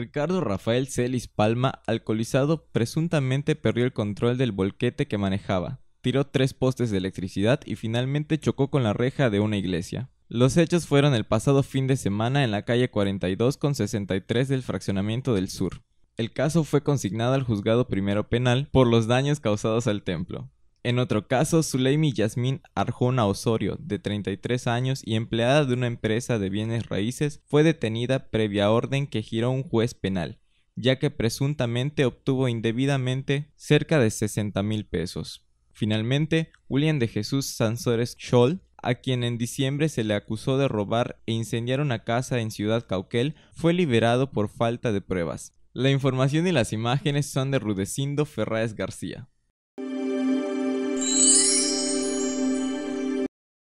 Ricardo Rafael Celis Palma, alcoholizado, presuntamente perdió el control del volquete que manejaba, tiró tres postes de electricidad y finalmente chocó con la reja de una iglesia. Los hechos fueron el pasado fin de semana en la calle 42 con 63 del fraccionamiento del sur. El caso fue consignado al juzgado primero penal por los daños causados al templo. En otro caso, Zuleimi Yasmín Arjona Osorio, de 33 años y empleada de una empresa de bienes raíces, fue detenida previa orden que giró un juez penal, ya que presuntamente obtuvo indebidamente cerca de 60 mil pesos. Finalmente, William de Jesús Sansores Scholl, a quien en diciembre se le acusó de robar e incendiar una casa en Ciudad Cauquel, fue liberado por falta de pruebas. La información y las imágenes son de Rudecindo Ferráez García.